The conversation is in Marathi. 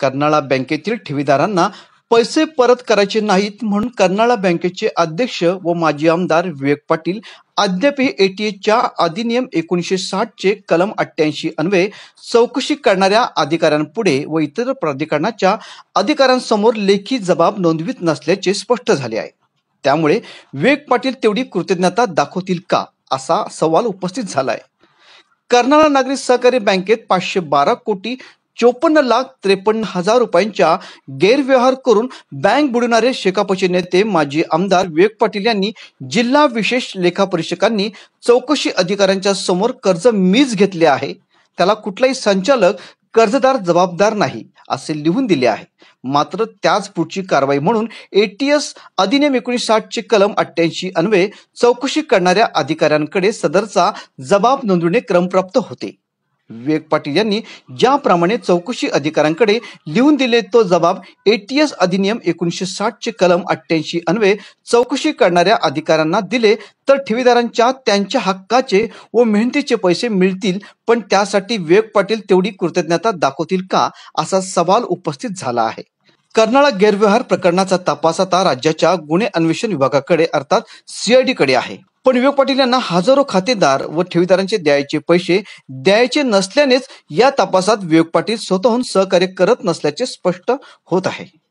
कर्नाळा बँकेतील ठेवीदारांना पैसे परत करायचे नाहीत म्हणून कर्नाळा बँकेचे अध्यक्ष व माजी आमदार विवेक पाटील अद्यापही च्या अधिनियम एकोणीसशे साठचे कलम अठ्ठ्याऐंशी अन्वे चौकशी करणाऱ्या अधिकाऱ्यांपुढे व इतर प्राधिकरणाच्या अधिकाऱ्यांसमोर लेखी जबाब नोंदवित नसल्याचे स्पष्ट झाले आहे त्यामुळे विवेक पाटील तेवढी कृतज्ञता दाखवतील का असा सवाल उपस्थित झाला आहे कर्नाळा नागरी सहकारी बँकेत पाचशे बारा कोटी चोपन्न लाख त्रेपन्न हजार रुपयांच्या गैरव्यवहार करून बँक बुडणारे शेकापचे नेते माजी आमदार विवेक पाटील यांनी जिल्हा विशेष लेखापरीक्षकांनी चौकशी अधिकाऱ्यांच्या समोर कर्ज मीज घेतले आहे त्याला कुठलाही संचालक कर्जदार जबाबदार नाही असे लिहून दिले आहे मात्र त्याच पुढची कारवाई म्हणून एटीएस अधिनियम एकोणीस ची कलम अठ्ठ्याऐंशी अन्वये चौकशी करणाऱ्या अधिकाऱ्यांकडे सदरचा जबाब नोंदवणे क्रमप्राप्त होते विवेक पाटील यांनी ज्याप्रमाणे चौकशी अधिकाऱ्यांकडे लिहून दिले तो जबाब एटीएस अधिनियम एकोणीसशे साठचे कलम अठ्ठ्याऐंशी अन्वे चौकशी करणाऱ्या अधिकाऱ्यांना दिले तर ठेवीदारांच्या त्यांच्या हक्काचे व मेहनतीचे पैसे मिळतील पण त्यासाठी विवेक पाटील तेवढी कृतज्ञता दाखवतील का असा सवाल उपस्थित झाला आहे कर्नाळा गैरव्यवहार प्रकरणाचा तपास आता राज्याच्या गुन्हे अन्वेषण विभागाकडे अर्थात सीआयडीकडे आहे पण विवेक पाटील यांना हजारो खातेदार व ठेवीदारांचे द्यायचे पैसे द्यायचे नसल्यानेच या तपासात विवेक पाटील स्वतःहून सहकार्य करत नसल्याचे स्पष्ट होत आहे